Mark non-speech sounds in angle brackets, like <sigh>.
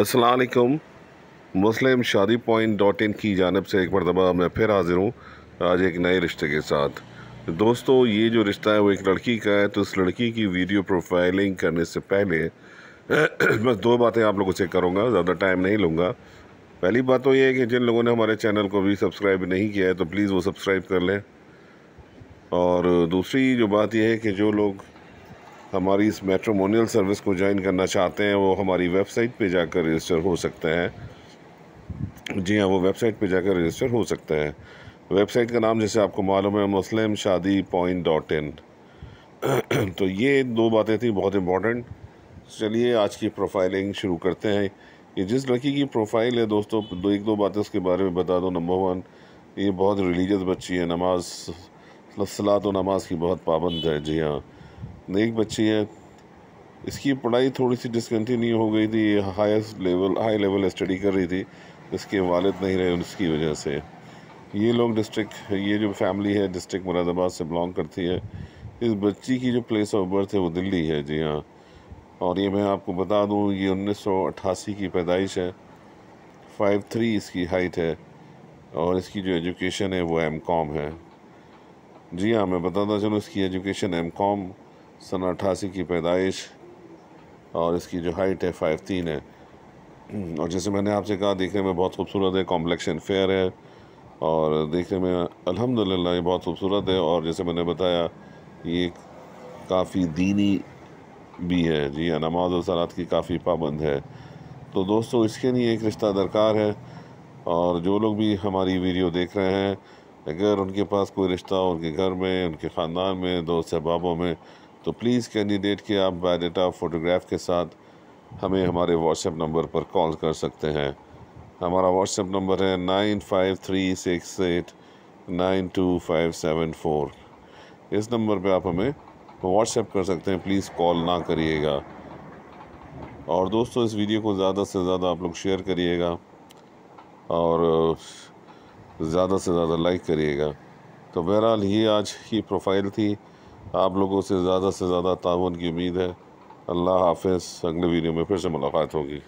असलकम मुस्लिम शादी point dot in की जानब से एक मरतबा मैं फिर हाज़िर हूँ आज एक नए रिश्ते के साथ दोस्तों ये जो रिश्ता है वो एक लड़की का है तो इस लड़की की वीडियो प्रोफाइलिंग करने से पहले <clears throat> बस दो बातें आप लोगों से करूँगा ज़्यादा टाइम नहीं लूँगा पहली बात तो ये है कि जिन लोगों ने हमारे चैनल को भी सब्सक्राइब नहीं किया है तो प्लीज़ वो सब्सक्राइब कर लें और दूसरी जो बात यह है कि जो लोग हमारी इस मेट्रोमोनियल सर्विस को ज्वाइन करना चाहते हैं वो हमारी वेबसाइट पे जाकर रजिस्टर हो सकते हैं जी हाँ वो वेबसाइट पे जाकर रजिस्टर हो सकते हैं वेबसाइट का नाम जैसे आपको मालूम है मुस्लिम शादी पॉइंट डॉट इन तो ये दो बातें थी बहुत इम्पोर्टेंट चलिए आज की प्रोफाइलिंग शुरू करते हैं ये जिस लड़की की प्रोफाइल है दोस्तों दो एक दो बातें उसके बारे में बता दो नंबर वन ये बहुत रिलीजस बच्ची है नमाज मतलब सलात व नमाज की बहुत पाबंद है जी हाँ नेक बच्ची है इसकी पढ़ाई थोड़ी सी डिसकन्टिन्यू हो गई थी highest level high level study कर रही थी इसके वालद नहीं रहे उसकी वजह से ये लोग डिस्ट्रिक्ट ये जो फैमिली है डिस्ट्रिक्ट मुरादाबाद से बिलोंग करती है इस बच्ची की जो प्लेस ऑफ बर्थ है वो दिल्ली है जी हाँ और ये मैं आपको बता दूँ ये अट्ठासी की पैदाइश है फाइव थ्री इसकी हाइट है और इसकी जो एजुकेशन है वो एम कॉम है जी हाँ मैं बताता चलूँ इसकी एजुकेशन एम कॉम सन अट्ठासी की पैदाइश और इसकी जो हाइट है फ़ाइव तीन है और जैसे मैंने आपसे कहा देखने में बहुत खूबसूरत है कॉम्प्लेक्शन फेयर है और देखने में अल्हम्दुलिल्लाह ये बहुत खूबसूरत है और जैसे मैंने बताया ये काफ़ी दीनी भी है जी हाँ, नमाज और सलात की काफ़ी पाबंद है तो दोस्तों इसके लिए एक रिश्ता दरकार है और जो लोग भी हमारी वीडियो देख रहे हैं अगर उनके पास कोई रिश्ता उनके घर में उनके ख़ानदान में दोस्त अहबाबों में तो प्लीज़ कैंडिडेट के आप बायोडाटा फ़ोटोग्राफ के साथ हमें हमारे व्हाट्सएप नंबर पर कॉल कर सकते हैं हमारा व्हाट्सएप नंबर है nine five three six eight nine two five seven four इस नंबर पे आप हमें व्हाट्सएप कर सकते हैं प्लीज़ कॉल ना करिएगा और दोस्तों इस वीडियो को ज़्यादा से ज़्यादा आप लोग शेयर करिएगा और ज़्यादा से ज़्यादा लाइक करिएगा तो बहरहाल ये आज की प्रोफाइल थी आप लोगों से ज़्यादा से ज़्यादा ताउन की उम्मीद है अल्लाह हाफिज़ अगले वीडियो में फिर से मुलाकात होगी